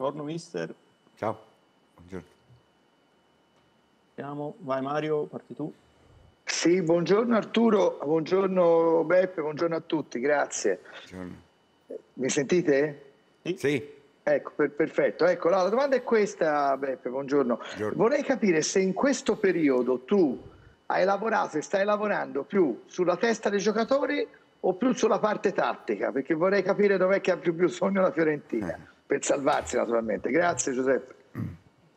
Buongiorno mister. Ciao, buongiorno. Siamo. Vai Mario, parti tu. Sì, buongiorno Arturo, buongiorno Beppe, buongiorno a tutti, grazie. Buongiorno. Mi sentite? Sì. sì. Ecco, per, perfetto. Ecco, la domanda è questa, Beppe, buongiorno. buongiorno. Vorrei capire se in questo periodo tu hai lavorato e stai lavorando più sulla testa dei giocatori o più sulla parte tattica, perché vorrei capire dov'è che ha più bisogno la Fiorentina. Eh per salvarsi naturalmente. Grazie Giuseppe.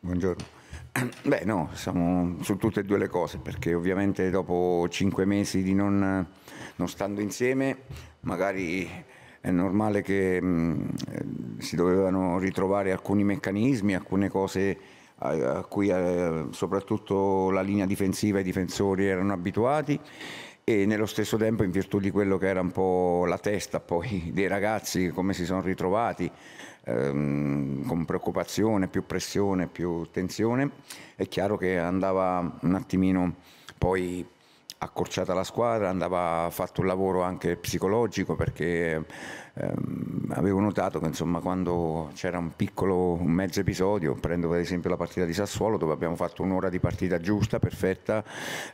Buongiorno. Beh no, siamo su tutte e due le cose perché ovviamente dopo cinque mesi di non, non stando insieme magari è normale che mh, mm, eh, si dovevano ritrovare alcuni meccanismi, alcune cose a cui eh, soprattutto la linea difensiva e i difensori erano abituati e nello stesso tempo in virtù di quello che era un po' la testa poi dei ragazzi, come si sono ritrovati ehm, con preoccupazione, più pressione, più tensione, è chiaro che andava un attimino poi accorciata la squadra, andava fatto un lavoro anche psicologico perché ehm, avevo notato che insomma, quando c'era un piccolo un mezzo episodio, prendo per esempio la partita di Sassuolo dove abbiamo fatto un'ora di partita giusta, perfetta,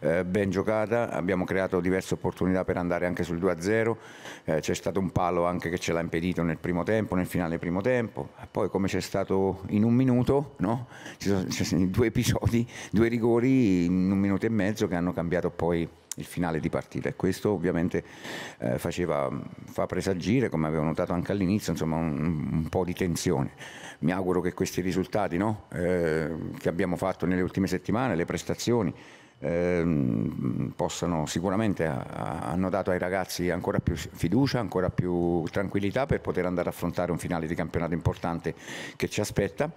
eh, ben giocata, abbiamo creato diverse opportunità per andare anche sul 2-0, eh, c'è stato un palo anche che ce l'ha impedito nel primo tempo, nel finale primo tempo, poi come c'è stato in un minuto, no? ci sono, ci sono due episodi, due rigori in un minuto e mezzo che hanno cambiato poi il finale di partita e questo ovviamente eh, faceva, mm, fa presagire, come avevo notato anche all'inizio, insomma un, un, po' di tensione. Mi auguro che questi risultati no, eh, che abbiamo fatto nelle ultime settimane, le prestazioni, ehm, possano sicuramente hanno dato ai ragazzi ancora più fiducia, ancora più tranquillità per poter andare ad affrontare un finale di campionato importante che ci aspetta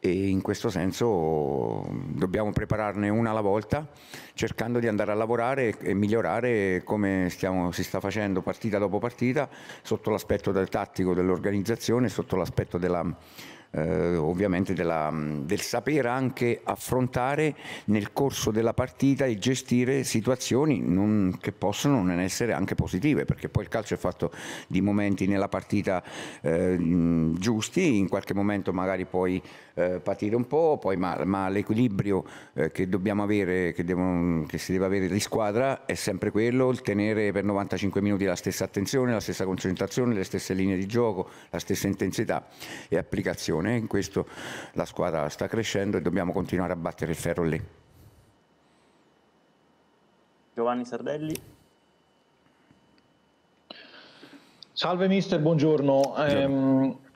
e in questo senso dobbiamo prepararne una alla volta cercando di andare a lavorare e migliorare come stiamo, si sta facendo partita dopo partita sotto l'aspetto del tattico dell'organizzazione, sotto l'aspetto della, eh, ovviamente della, del sapere anche affrontare nel corso della partita e gestire situazioni non, che possono non essere anche positive, perché poi il calcio è fatto di momenti nella partita eh, giusti, in qualche momento magari poi eh, partire un po', poi, ma, ma l'equilibrio eh, che dobbiamo avere, che, devono, che, si deve avere di squadra è sempre quello, il tenere per 95 minuti la stessa attenzione, la stessa concentrazione, le stesse linee di gioco, la stessa intensità e applicazione. In questo la squadra sta crescendo e dobbiamo continuare a battere il ferro lì. Giovanni Sardelli. Salve mister, buongiorno. buongiorno. Eh,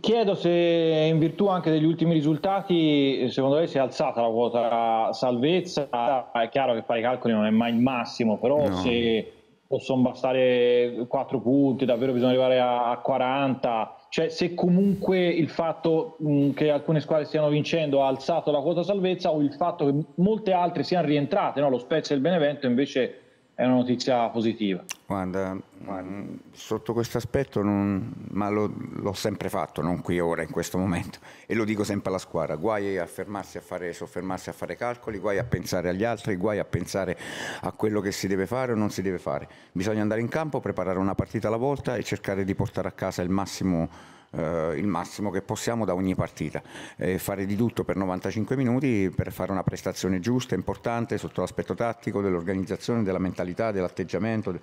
Chiedo se in virtù anche degli ultimi risultati, secondo lei si è alzata la quota salvezza, è chiaro che fare i calcoli non è mai il massimo, però no. se possono bastare 4 punti, davvero bisogna arrivare a 40, cioè se comunque il fatto che alcune squadre stiano vincendo ha alzato la quota salvezza o il fatto che molte altre siano rientrate, no? lo Spezia e il Benevento invece è una notizia positiva. Guarda, mm, sotto questo aspetto, non, ma l'ho sempre fatto, non qui ora, in questo momento, e lo dico sempre alla squadra, guai a fermarsi a fare, soffermarsi a fare calcoli, guai a pensare agli altri, guai a pensare a quello che si deve fare o non si deve fare. Bisogna andare in campo, preparare una partita alla volta e cercare di portare a casa il massimo eh, il massimo che possiamo da ogni partita e fare di tutto per 95 minuti per fare una prestazione giusta, importante sotto l'aspetto tattico, dell'organizzazione, della mentalità, dell'atteggiamento,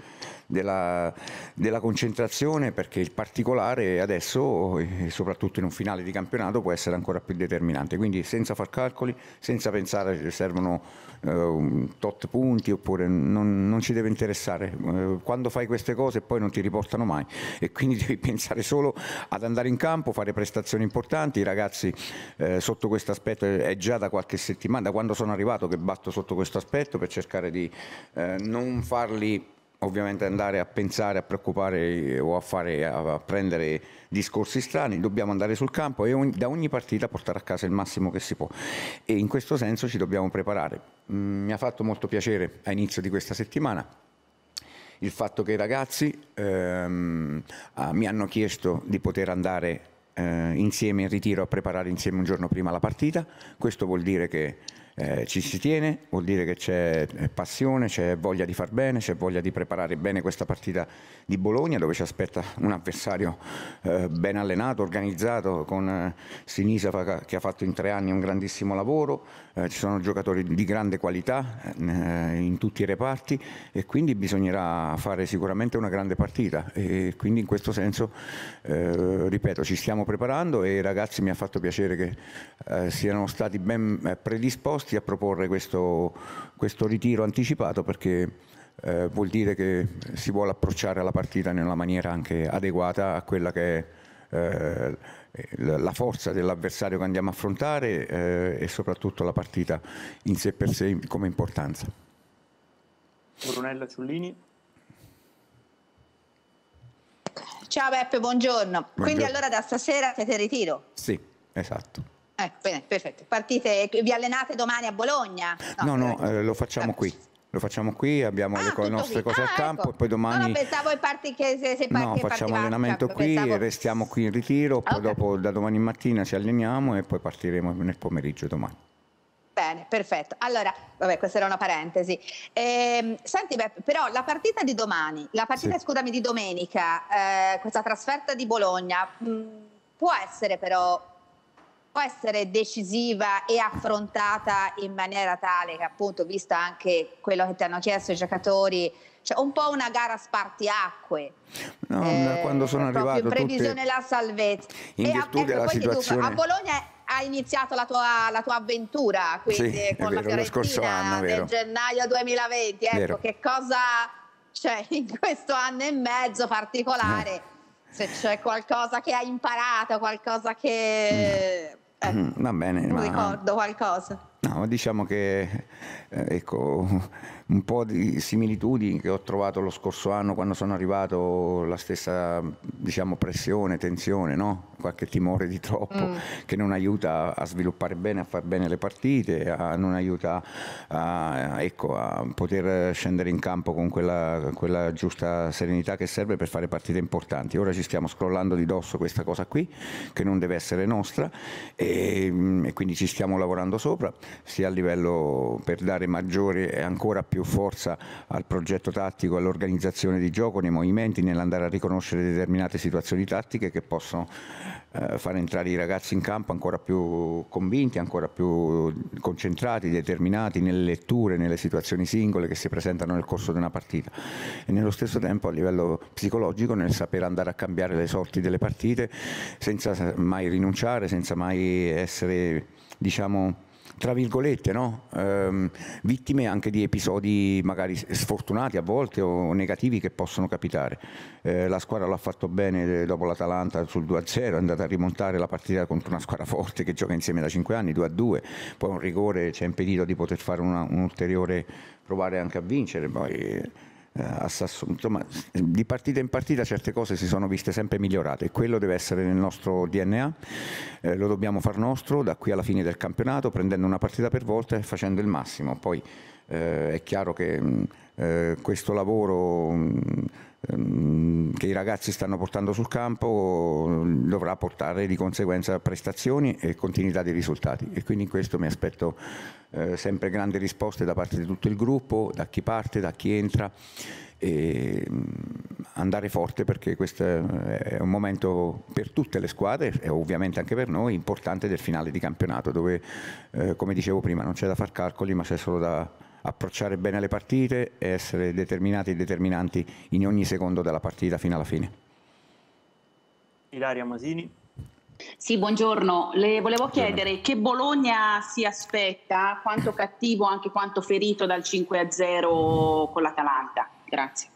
della, della, concentrazione perché il particolare adesso, soprattutto in un finale di campionato, può essere ancora più determinante. Quindi senza far calcoli, senza pensare se servono eh, tot punti oppure non, non ci deve interessare. Eh, quando fai queste cose poi non ti riportano mai e quindi devi pensare solo ad andare andare in campo, fare prestazioni importanti, i ragazzi eh, sotto questo aspetto è già da qualche settimana, da quando sono arrivato che batto sotto questo aspetto per cercare di eh, non farli ovviamente andare a pensare, a preoccupare eh, o a, fare, a prendere discorsi strani, dobbiamo andare sul campo e da ogni partita portare a casa il massimo che si può e in questo senso ci dobbiamo preparare. Mm, mi ha fatto molto piacere a inizio di questa settimana il fatto che i ragazzi ehm, ah, mi hanno chiesto di poter andare eh, insieme in ritiro a preparare insieme un giorno prima la partita, questo vuol dire che eh, ci si tiene, vuol dire che c'è eh, passione, c'è voglia di far bene, c'è voglia di preparare bene questa partita di Bologna dove ci aspetta un avversario eh, ben allenato, organizzato, con eh, Sinisa che ha fatto in tre anni un grandissimo lavoro, eh, ci sono giocatori di grande qualità eh, in tutti i reparti e quindi bisognerà fare sicuramente una grande partita e quindi in questo senso, ripeto, ci stiamo preparando e ragazzi mi ha fatto piacere che siano stati ben predisposti disposti a proporre questo, questo ritiro anticipato perché eh, vuol dire che si vuole approcciare alla partita nella maniera anche adeguata a quella che è eh, la forza dell'avversario che andiamo a affrontare eh, e soprattutto la partita in sé per sé come importanza. Brunella Ciullini. Ciao Beppe, buongiorno. buongiorno. Quindi allora da stasera siete in ritiro? Sì, esatto. Ecco, bene, perfetto. Partite, vi allenate domani a Bologna? No, no, no eh, eh lo facciamo qui. Lo facciamo qui, abbiamo ah, le nostre qui. cose ah, al campo ecco. e poi domani... No, no pensavo parti che se, se parti, No, facciamo allenamento qui, pensavo... restiamo qui in ritiro, poi okay. dopo da domani mattina ci alleniamo e poi partiremo nel pomeriggio domani. Bene, perfetto. Allora, vabbè, questa era una parentesi. Ehm, senti, beh, però la partita di domani, la partita, sì. scusami, di domenica, eh, questa trasferta di Bologna, mh, mm, può essere però può essere decisiva e affrontata in maniera tale che appunto, visto anche quello che ti hanno chiesto i giocatori, cioè un po' una gara spartiacque. No, eh, quando sono arrivato in previsione la salvezza. In e virtù a, ecco, della situazione. Tu, a Bologna ha iniziato la tua, la tua avventura, quindi sì, con vero, la Fiorentina anno, nel gennaio 2020, ecco vero. che cosa c'è in questo anno e mezzo particolare. Eh se c'è qualcosa che hai imparato, qualcosa che mm. Ecco, Va bene. ma... ricordo qualcosa. No, diciamo che eh, ecco, un po' di similitudini che ho trovato lo scorso anno quando sono arrivato, la stessa diciamo, pressione, tensione, no? qualche timore di troppo mm. che non aiuta a sviluppare bene, a fare bene le partite, a, non aiuta a, ecco, a, poter scendere in campo con quella, quella giusta serenità che serve per fare partite importanti. Ora ci stiamo scrollando di dosso questa cosa qui che non deve essere nostra e, mm, e quindi ci stiamo lavorando sopra, sia a livello per dare maggiore e ancora più più forza al progetto tattico, all'organizzazione di gioco, nei movimenti, nell'andare a riconoscere determinate situazioni tattiche che possono eh, far entrare i ragazzi in campo ancora più convinti, ancora più concentrati, determinati nelle letture, nelle situazioni singole che si presentano nel corso di una partita e nello stesso tempo a livello psicologico nel sapere andare a cambiare le sorti delle partite senza mai rinunciare, senza mai essere diciamo tra virgolette, no? ehm, vittime anche di episodi magari sfortunati a volte o negativi che possono capitare. Eh, la squadra l'ha fatto bene eh, dopo l'Atalanta sul 2-0, è andata a rimontare la partita contro una squadra forte che gioca insieme da 5 anni, 2-2, poi un rigore ci ha impedito di poter fare una, un ulteriore provare anche a vincere. Poi, eh, eh, a Sassuolo, insomma di partita in partita certe cose si sono viste sempre migliorate e quello deve essere nel nostro DNA, eh, lo dobbiamo far nostro da qui alla fine del campionato prendendo una partita per volta e facendo il massimo, poi eh, è chiaro che mm, eh, questo lavoro... Mh, mm, Ehm, che i ragazzi stanno portando sul campo dovrà portare di conseguenza prestazioni e continuità dei risultati e quindi in questo mi aspetto eh, sempre grandi risposte da parte di tutto il gruppo, da chi parte, da chi entra e mm, andare forte perché questo eh, è un momento per tutte le squadre e ovviamente anche per noi importante del finale di campionato dove eh, come dicevo prima non c'è da far calcoli ma c'è solo da approcciare bene le partite e essere determinati e determinanti in ogni secondo della partita fino alla fine. Ilaria Masini. Sì, buongiorno. Le volevo chiedere che Bologna si aspetta, quanto cattivo, anche quanto ferito dal 5-0 con l'Atalanta. Grazie.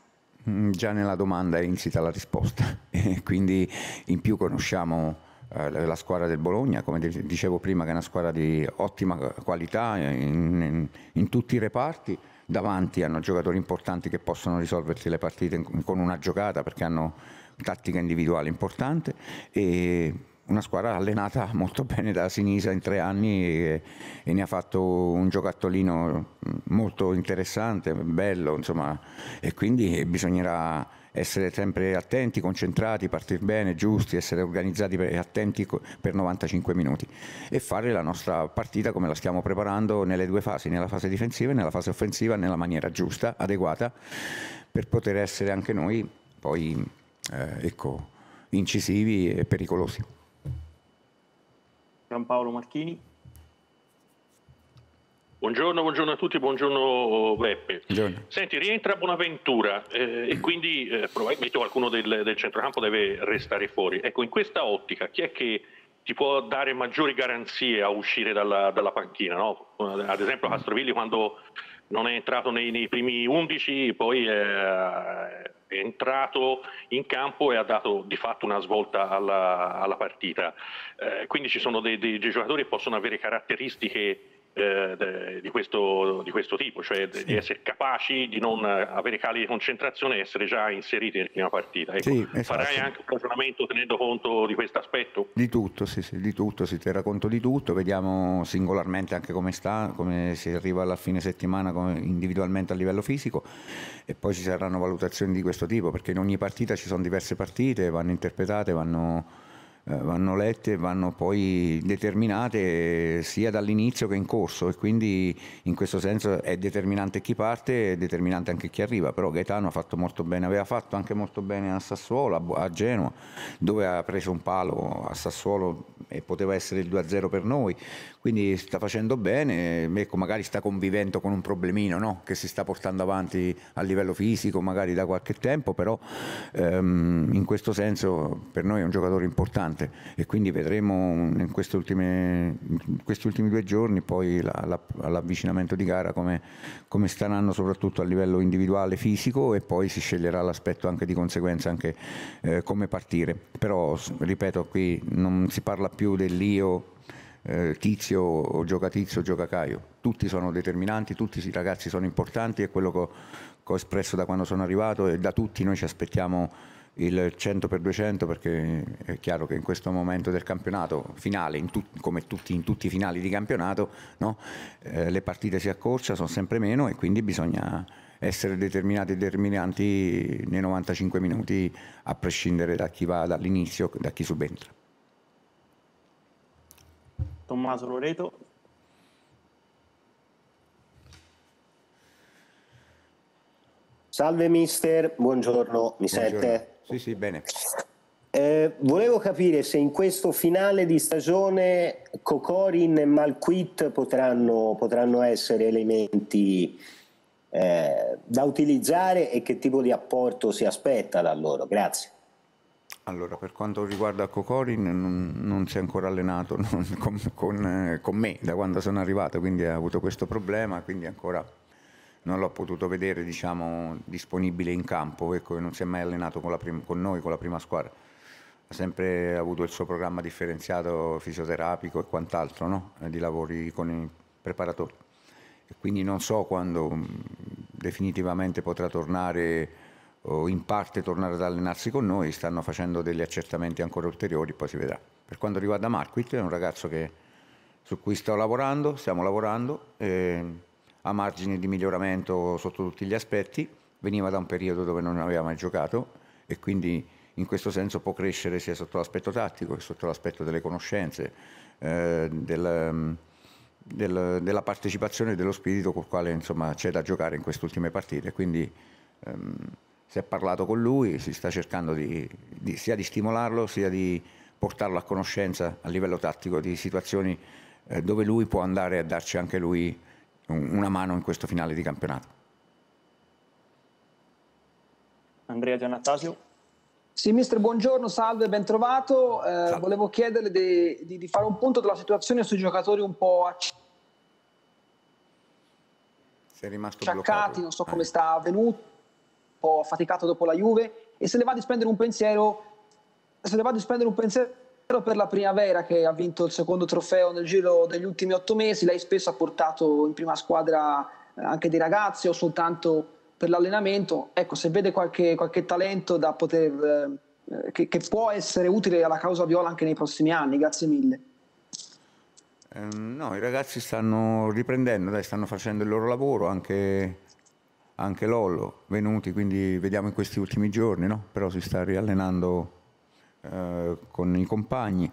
Mm, già nella domanda è insita la risposta, quindi in più conosciamo eh, la squadra del Bologna, come dicevo prima, che è una squadra di ottima qualità in, in, in tutti i reparti. Davanti hanno giocatori importanti che possono risolversi le partite con una giocata perché hanno tattica individuale importante e una squadra allenata molto bene da Sinisa in tre anni e, e, ne ha fatto un giocattolino molto interessante, bello, insomma, e quindi bisognerà essere sempre attenti, concentrati, partire bene, giusti, essere organizzati e attenti per 95 minuti e fare la nostra partita come la stiamo preparando nelle due fasi, nella fase difensiva e nella fase offensiva, nella maniera giusta, adeguata, per poter essere anche noi poi eh, ecco, incisivi e pericolosi. Giampaolo Marchini. Buongiorno, buongiorno, a tutti, buongiorno Beppe. Buongiorno. Senti, rientra Bonaventura eh, e quindi eh, probabilmente qualcuno del, del, centrocampo deve restare fuori. Ecco, in questa ottica chi è che ti può dare maggiori garanzie a uscire dalla, dalla panchina? No? Ad esempio Castrovilli quando non è entrato nei, nei primi 11, poi è, è, entrato in campo e ha dato di fatto una svolta alla, alla partita. Eh, quindi ci sono dei, dei, dei, giocatori che possono avere caratteristiche eh, di, questo, di, questo, tipo, cioè sì. di essere capaci di non avere cali di concentrazione e essere già inseriti nel prima partita. Ecco, sì, esatto. Farai anche un ragionamento tenendo conto di questo aspetto? Di tutto, sì, sì, di tutto, si terrà conto di tutto, vediamo singolarmente anche come sta, come si arriva alla fine settimana individualmente a livello fisico e poi ci saranno valutazioni di questo tipo, perché in ogni partita ci sono diverse partite, vanno interpretate, vanno eh, vanno lette e vanno poi determinate eh, sia dall'inizio che in corso e quindi in questo senso è determinante chi parte e determinante anche chi arriva però Gaetano ha fatto molto bene aveva fatto anche molto bene a Sassuolo a Genova dove ha preso un palo a Sassuolo e poteva essere il 2-0 per noi quindi sta facendo bene eh, ecco, magari sta convivendo con un problemino no? che si sta portando avanti a livello fisico magari da qualche tempo però ehm, in questo senso per noi è un giocatore importante importante e quindi vedremo in questi ultimi, in questi ultimi due giorni poi la, la, all'avvicinamento di gara come, come, staranno soprattutto a livello individuale fisico e poi si sceglierà l'aspetto anche di conseguenza anche eh, come partire però ripeto qui non si parla più dell'io eh, tizio o gioca tizio o gioca caio tutti sono determinanti tutti i ragazzi sono importanti è quello che ho, che ho espresso da quando sono arrivato e da tutti noi ci aspettiamo il 100 per 200 perché è chiaro che in questo momento del campionato finale, tut, come tutti, in tutti i finali di campionato, no? eh, le partite si accorciano, sono sempre meno e quindi bisogna essere determinati e determinanti nei 95 minuti a prescindere da chi va dall'inizio, da chi subentra. Tommaso Loreto. Salve mister, buongiorno, mi buongiorno. sente? Sì, sì, bene. Eh, volevo capire se in questo finale di stagione Cocorin e Malquit potranno, potranno essere elementi eh, da utilizzare e che tipo di apporto si aspetta da loro. Grazie. Allora, per quanto riguarda Cocorin, non, non si è ancora allenato non, con, con, eh, con me da quando sono arrivato, quindi ha avuto questo problema, quindi ancora non l'ho potuto vedere diciamo, disponibile in campo, ecco, non si è mai allenato con, con, noi, con la prima squadra. Ha sempre avuto il suo programma differenziato fisioterapico e quant'altro, no? Eh, di lavori con i preparatori. E quindi non so quando mm, definitivamente potrà tornare o in parte tornare ad allenarsi con noi, stanno facendo degli accertamenti ancora ulteriori, poi si vedrà. Per quanto riguarda Marquit, è un ragazzo che, su cui sto lavorando, stiamo lavorando. E ehm, a margine di miglioramento sotto tutti gli aspetti, veniva da un periodo dove non aveva mai giocato e quindi in questo senso può crescere sia sotto l'aspetto tattico che sotto l'aspetto delle conoscenze, eh, del, del, della partecipazione e dello spirito col quale insomma, c'è da giocare in queste ultime partite. Quindi ehm, si è parlato con lui, si sta cercando di, di, sia di stimolarlo sia di portarlo a conoscenza a livello tattico di situazioni eh, dove lui può andare a darci anche lui una mano in questo finale di campionato. Andrea Giannatasio. Sì, mister, buongiorno, salve, bentrovato. Eh, salve. Volevo chiederle di, di, di, fare un punto della situazione sui giocatori un po' rimasto acciaccati, non so ah, come ah. sta avvenuto, un po' affaticato dopo la Juve, e se le va di spendere un pensiero, se le va di spendere un pensiero però per la primavera che ha vinto il secondo trofeo nel giro degli ultimi otto mesi, lei spesso ha portato in prima squadra eh, anche dei ragazzi o soltanto per l'allenamento. Ecco, se vede qualche, qualche talento da poter, eh, che, che, può essere utile alla causa viola anche nei prossimi anni, grazie mille. Ehm, no, i ragazzi stanno riprendendo, dai, stanno facendo il loro lavoro, anche, anche Lollo, venuti, quindi vediamo in questi ultimi giorni, no? però si sta riallenando eh, con i compagni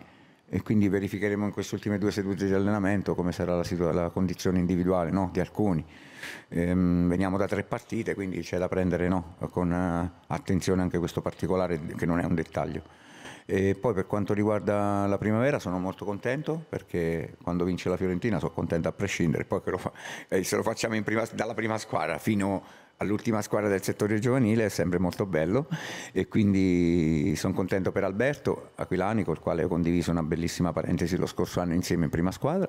e quindi verificheremo in queste ultime due sedute di allenamento come sarà la, situa- la condizione individuale no? di alcuni. Ehm, veniamo da tre partite, quindi c'è da prendere no? con eh, attenzione anche questo particolare che non è un dettaglio. E poi per quanto riguarda la primavera sono molto contento perché quando vince la Fiorentina sono contento a prescindere, poi lo fa- eh, se lo facciamo prima- dalla prima squadra fino all'ultima squadra del settore giovanile è sempre molto bello e quindi sono contento per Alberto Aquilani col quale ho condiviso una bellissima parentesi lo scorso anno insieme in prima squadra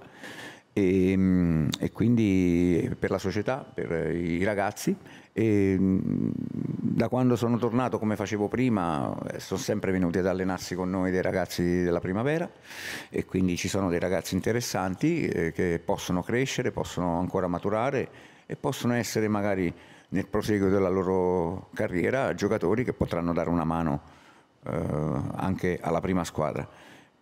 e, ehm, e quindi per la società, per i ragazzi. E, ehm, da quando sono tornato come facevo prima eh, sono sempre venuti ad allenarsi con noi dei ragazzi della primavera e quindi ci sono dei ragazzi interessanti eh, che possono crescere, possono ancora maturare e possono essere magari nel proseguo della loro carriera giocatori che potranno dare una mano eh, anche alla prima squadra.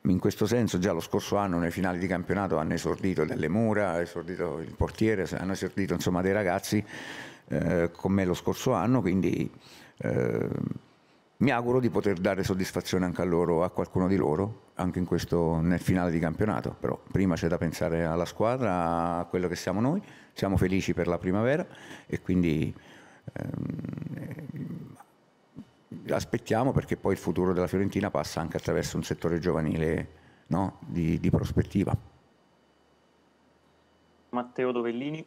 In questo senso già lo scorso anno nei finali di campionato hanno esordito delle mura, ha esordito il portiere, hanno esordito insomma, dei ragazzi eh, con me lo scorso anno, quindi eh, mi auguro di poter dare soddisfazione anche a loro, a qualcuno di loro, anche questo, nel finale di campionato, però prima c'è da pensare alla squadra, a quello che siamo noi siamo felici per la primavera e quindi ehm, aspettiamo perché poi il futuro della Fiorentina passa anche attraverso un settore giovanile no? di, di prospettiva. Matteo Dovellini.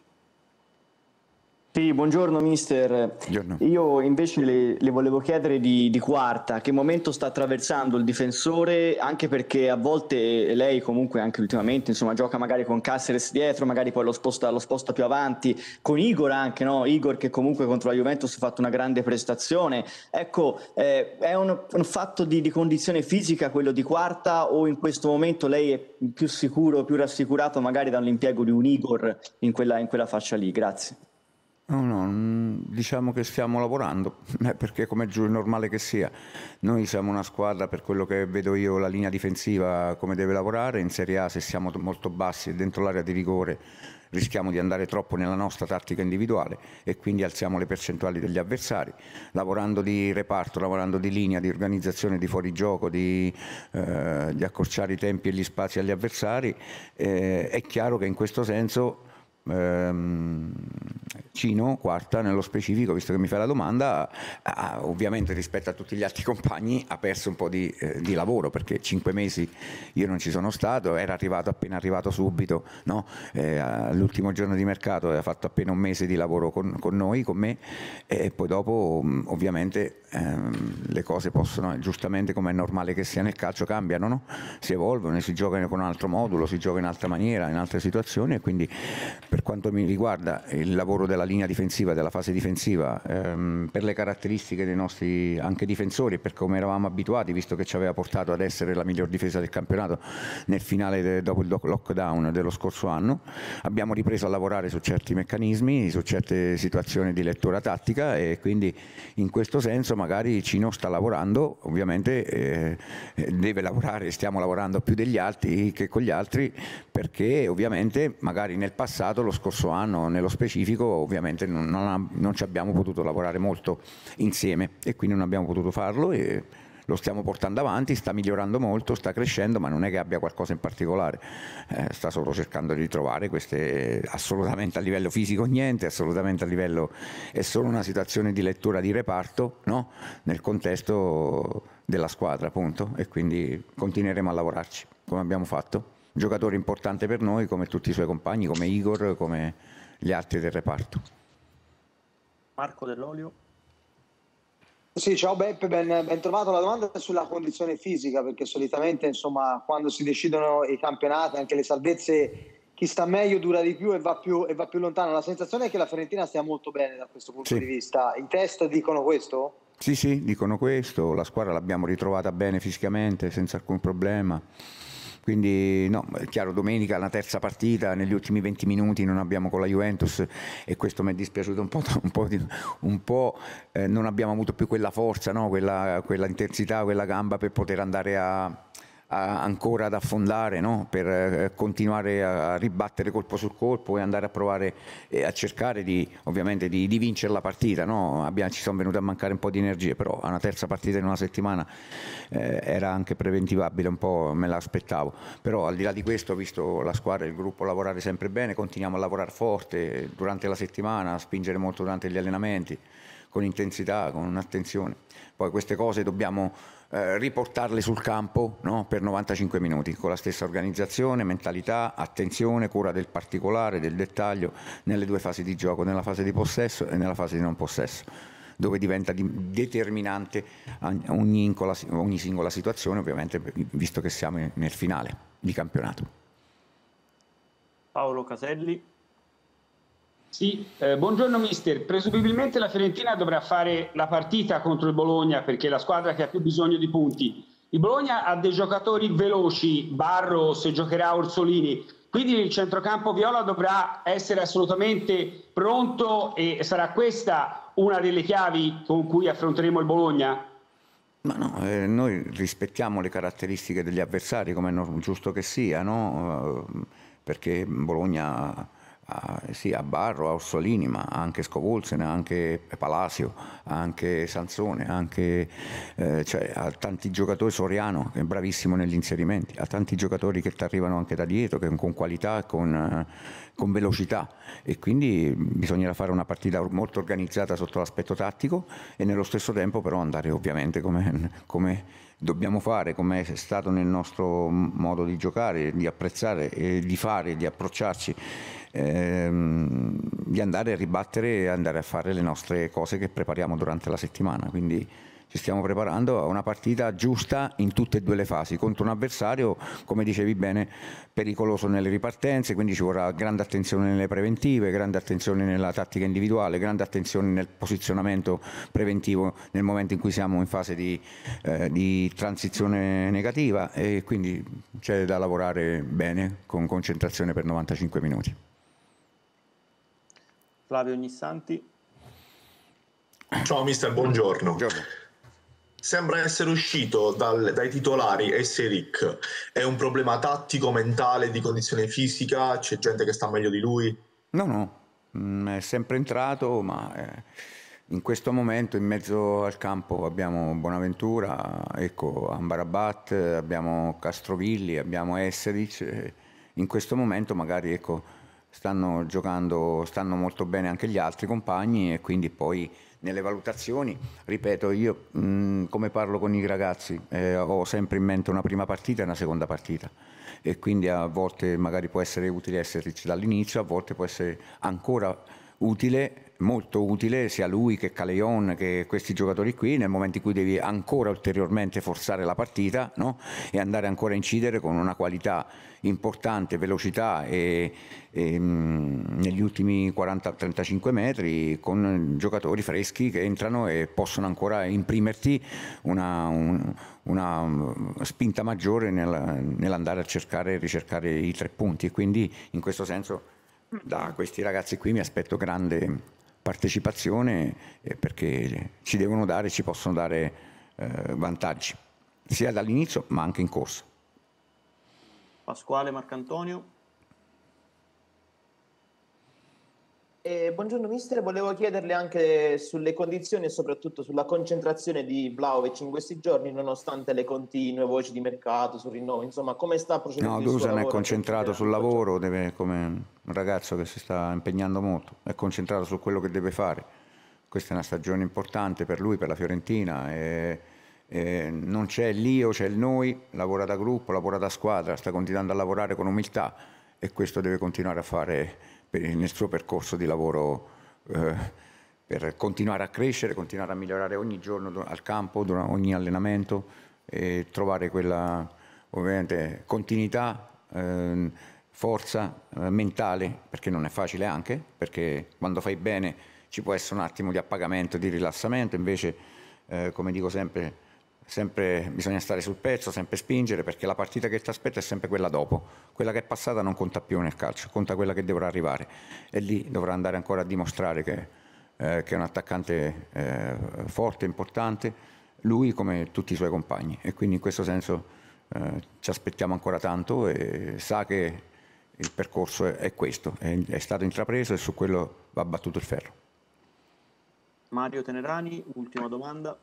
Sì, buongiorno mister. Buongiorno. Io invece le, le volevo chiedere di, di, quarta, che momento sta attraversando il difensore, anche perché a volte lei comunque anche ultimamente insomma, gioca magari con Cáceres dietro, magari poi lo sposta, lo sposta più avanti, con Igor anche, no? Igor che comunque contro la Juventus ha fatto una grande prestazione. Ecco, eh, è un, un fatto di, di, condizione fisica quello di quarta o in questo momento lei è più sicuro, più rassicurato magari dall'impiego di un Igor in quella, in quella faccia lì? Grazie. No, no, mm, diciamo che stiamo lavorando, eh, perché come è normale che sia, noi siamo una squadra per quello che vedo io la linea difensiva come deve lavorare, in Serie A se siamo molto bassi e dentro l'area di rigore rischiamo di andare troppo nella nostra tattica individuale e quindi alziamo le percentuali degli avversari, lavorando di reparto, lavorando di linea, di organizzazione, di fuorigioco, di, eh, di accorciare i tempi e gli spazi agli avversari, eh, è chiaro che in questo senso... Ehm, Cino, quarta nello specifico, visto che mi fai la domanda, ha, ovviamente rispetto a tutti gli altri compagni ha perso un po' di, eh, di, lavoro perché cinque mesi io non ci sono stato, era arrivato appena arrivato subito, no? eh, all'ultimo giorno di mercato aveva fatto appena un mese di lavoro con, con noi, con me e poi dopo mm, ovviamente ehm, le cose possono, giustamente come è normale che sia nel calcio, cambiano, no? si evolvono, si giocano con un altro modulo, si gioca in altra maniera, in altre situazioni e quindi per quanto mi riguarda il lavoro della la linea difensiva, della fase difensiva, ehm, per le caratteristiche dei nostri anche difensori, per come eravamo abituati, visto che ci aveva portato ad essere la miglior difesa del campionato nel finale de, dopo il lockdown dello scorso anno, abbiamo ripreso a lavorare su certi meccanismi, su certe situazioni di lettura tattica e quindi in questo senso magari Cino sta lavorando, ovviamente eh, eh, deve lavorare, stiamo lavorando più degli altri che con gli altri perché ovviamente magari nel passato, lo scorso anno nello specifico, ovviamente non, non, ha, non, ci abbiamo potuto lavorare molto insieme e quindi non abbiamo potuto farlo e lo stiamo portando avanti, sta migliorando molto, sta crescendo, ma non è che abbia qualcosa in particolare, eh, sta solo cercando di trovare queste, assolutamente a livello fisico niente, assolutamente a livello, è solo una situazione di lettura di reparto no? nel contesto della squadra appunto e quindi continueremo a lavorarci come abbiamo fatto, giocatore importante per noi come tutti i suoi compagni, come Igor, come gli altri del reparto. Marco Dell'Olio. Sì, ciao Beppe, ben, ben trovato. La domanda è sulla condizione fisica, perché solitamente insomma, quando si decidono i campionati, anche le salvezze, chi sta meglio dura di più e va più, e va più lontano. La sensazione è che la Fiorentina stia molto bene da questo punto sì. di vista. I test dicono questo? Sì, sì, dicono questo. La squadra l'abbiamo ritrovata bene fisicamente, senza alcun problema. Quindi no, è chiaro, domenica la terza partita, negli ultimi 20 minuti non abbiamo con la Juventus e questo mi è dispiaciuto un po', un po', di, un po' eh, non abbiamo avuto più quella forza, no? quella, quella intensità, quella gamba per poter andare a ancora ad affondare no? per eh, continuare a ribattere colpo sul colpo e andare a provare e eh, a cercare di, ovviamente di, di vincere la partita. No? Abbiamo, ci sono venute a mancare un po' di energie, però una terza partita in una settimana eh, era anche preventivabile, un po' me l'aspettavo. Però al di là di questo, ho visto la squadra e il gruppo lavorare sempre bene, continuiamo a lavorare forte durante la settimana, a spingere molto durante gli allenamenti con intensità, con attenzione. Poi queste cose dobbiamo eh, riportarle sul campo no? per 95 minuti, con la stessa organizzazione, mentalità, attenzione, cura del particolare, del dettaglio, nelle due fasi di gioco, nella fase di possesso e nella fase di non possesso dove diventa determinante ogni, incola, ogni singola situazione, ovviamente visto che siamo nel finale di campionato. Paolo Caselli. Sì, eh, buongiorno mister. Presumibilmente la Fiorentina dovrà fare la partita contro il Bologna perché è la squadra che ha più bisogno di punti. Il Bologna ha dei giocatori veloci, Barro se giocherà Orsolini, quindi il centrocampo viola dovrà essere assolutamente pronto e sarà questa una delle chiavi con cui affronteremo il Bologna? Ma no, eh, noi rispettiamo le caratteristiche degli avversari come è giusto che sia, no? Eh, perché Bologna a, sì, a Barro, a Orsolini, ma anche Scovolsen, anche Palacio, anche Sansone, anche, eh, cioè, a tanti giocatori, Soriano che è bravissimo negli inserimenti, a tanti giocatori che ti arrivano anche da dietro, che, con qualità, con, eh, con velocità e quindi bisognerà fare una partita molto organizzata sotto l'aspetto tattico e nello stesso tempo però andare ovviamente come, come dobbiamo fare, come è stato nel nostro modo di giocare, di apprezzare, di fare, di approcciarci, ehm, di andare a ribattere e andare a fare le nostre cose che prepariamo durante la settimana. Quindi ci stiamo preparando a una partita giusta in tutte e due le fasi, contro un avversario, come dicevi bene, pericoloso nelle ripartenze, quindi ci vorrà grande attenzione nelle preventive, grande attenzione nella tattica individuale, grande attenzione nel posizionamento preventivo nel momento in cui siamo in fase di, eh, di transizione negativa e quindi c'è da lavorare bene con concentrazione per 95 minuti. Flavio Ognissanti. Ciao mister, buongiorno. buongiorno sembra essere uscito dal, dai titolari S. Rick. È un problema tattico, mentale, di condizione fisica? C'è gente che sta meglio di lui? No, no, mm, è sempre entrato, ma eh, in questo momento in mezzo al campo abbiamo Bonaventura, ecco, Ambarabat, abbiamo Castrovilli, abbiamo Esseric. Eh, in questo momento magari ecco, stanno giocando, stanno molto bene anche gli altri compagni e quindi poi nelle valutazioni, ripeto, io mh, mm, come parlo con i ragazzi eh, ho sempre in mente una prima partita e una seconda partita e quindi a volte magari può essere utile esserci dall'inizio, a volte può essere ancora utile, molto utile, sia lui che Caleon che questi giocatori qui, nel momento in cui devi ancora ulteriormente forzare la partita no? e andare ancora a incidere con una qualità importante, velocità e, e, mh, mm, negli ultimi 40-35 metri con giocatori freschi che entrano e possono ancora imprimerti una, un, una mm, spinta maggiore nel, nell'andare a cercare e ricercare i tre punti e quindi in questo senso da questi ragazzi qui mi aspetto grande partecipazione eh, perché ci devono dare, ci possono dare eh, vantaggi, sia dall'inizio ma anche in corso. Pasquale Marcantonio. Eh, buongiorno mister, volevo chiederle anche sulle condizioni e soprattutto sulla concentrazione di Vlaovic in questi giorni, nonostante le continue voci di mercato sul rinnovo, insomma come sta procedendo? No, Dusan è concentrato sul lavoro, deve, come un ragazzo che si sta impegnando molto, è concentrato su quello che deve fare. Questa è una stagione importante per lui, per la Fiorentina. E, e non c'è l'io, c'è il noi, lavora da gruppo, lavora da squadra, sta continuando a lavorare con umiltà e questo deve continuare a fare nel suo percorso di lavoro eh, per continuare a crescere, continuare a migliorare ogni giorno al campo, ogni allenamento e trovare quella ovviamente continuità, eh, forza eh, mentale, perché non è facile anche, perché quando fai bene ci può essere un attimo di appagamento, di rilassamento, invece eh, come dico sempre sempre bisogna stare sul pezzo, sempre spingere, perché la partita che ti aspetta è sempre quella dopo. Quella che è passata non conta più nel calcio, conta quella che dovrà arrivare. E lì dovrà andare ancora a dimostrare che, eh, che è un attaccante eh, forte, importante, lui come tutti i suoi compagni. E quindi in questo senso eh, ci aspettiamo ancora tanto e sa che il percorso è, è questo, è, è stato intrapreso e su quello va battuto il ferro. Mario Tenerani, ultima domanda.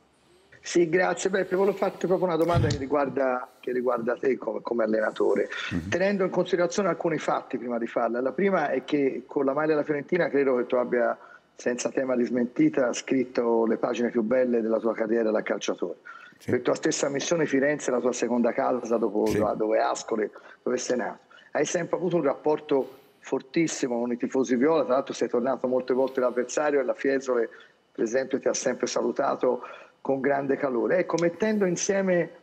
Sì, grazie Beppe. Volevo farti proprio una domanda che riguarda, che riguarda te come, come allenatore, mm-hmm. tenendo in considerazione alcuni fatti prima di farla. La prima è che con la maglia della Fiorentina credo che tu abbia, senza tema di smentita, scritto le pagine più belle della tua carriera da calciatore. Sì. Per tua stessa missione Firenze la tua seconda casa dopo, sì. dove Ascoli, dove sei nato. Hai sempre avuto un rapporto fortissimo con i tifosi viola, tra l'altro sei tornato molte volte l'avversario e la Fiesole per esempio ti ha sempre salutato con grande calore. Ecco, mettendo insieme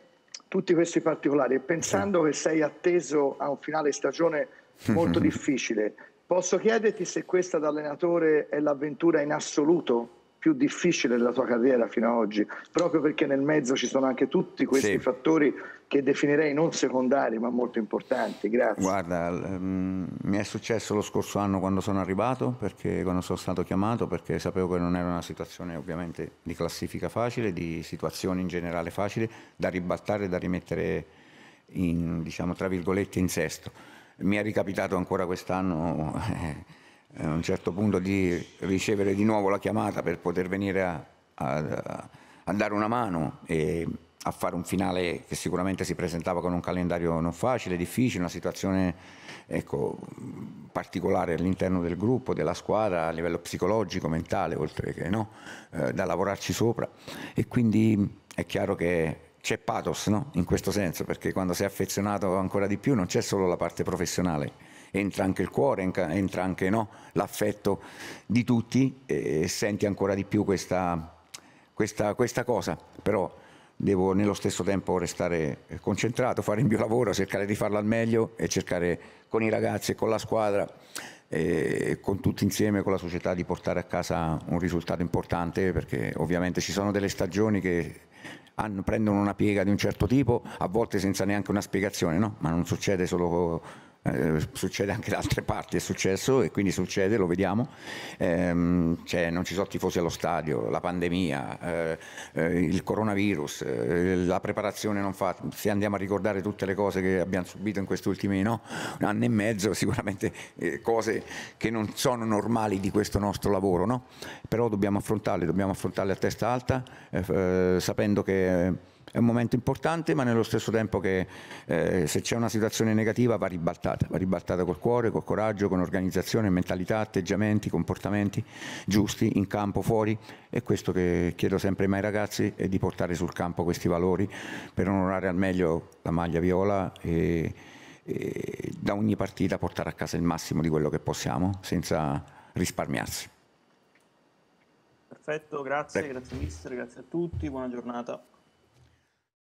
tutti questi particolari e pensando che sei atteso a un finale stagione molto difficile, posso chiederti se questa da allenatore è l'avventura in assoluto più difficile della sua carriera fino ad oggi, proprio perché nel mezzo ci sono anche tutti questi sì. fattori che definirei non secondari ma molto importanti. Grazie. Guarda, mm, mi è successo lo scorso anno quando sono arrivato, perché, quando sono stato chiamato, perché sapevo che non era una situazione ovviamente di classifica facile, di situazioni in generale facili da ribattare, da rimettere in, diciamo, tra virgolette in sesto. Mi è ricapitato ancora quest'anno... Eh, a un certo punto di ricevere di nuovo la chiamata per poter venire a, a, a dare una mano e a fare un finale che sicuramente si presentava con un calendario non facile, difficile, una situazione ecco, particolare all'interno del gruppo, della squadra, a livello psicologico, mentale, oltre che no, eh, da lavorarci sopra. E quindi è chiaro che c'è pathos no? in questo senso, perché quando sei affezionato ancora di più non c'è solo la parte professionale, entra anche il cuore, entra anche no, l'affetto di tutti e senti ancora di più questa, questa, questa cosa. Però devo nello stesso tempo restare concentrato, fare il mio lavoro, cercare di farlo al meglio e cercare con i ragazzi e con la squadra e con tutti insieme, con la società, di portare a casa un risultato importante perché ovviamente ci sono delle stagioni che hanno, prendono una piega di un certo tipo, a volte senza neanche una spiegazione, no? ma non succede solo eh, succede anche da altre parti, è successo e quindi succede, lo vediamo, ehm, cioè, non ci sono tifosi allo stadio, la pandemia, eh, eh il coronavirus, eh, la preparazione non fa, se andiamo a ricordare tutte le cose che abbiamo subito in questi ultimi no, un anno e mezzo, sicuramente cose che non sono normali di questo nostro lavoro, no? però dobbiamo affrontarle, dobbiamo affrontarle a testa alta, sapendo che è un momento importante ma nello stesso tempo che eh, se c'è una situazione negativa va ribaltata, va ribaltata col cuore, col coraggio, con organizzazione, mentalità, atteggiamenti, comportamenti giusti in campo, fuori e questo che chiedo sempre ai miei ragazzi è di portare sul campo questi valori per onorare al meglio la maglia viola e, e da ogni partita portare a casa il massimo di quello che possiamo senza risparmiarsi. Perfetto, grazie, Beh. grazie mister, grazie a tutti, buona giornata.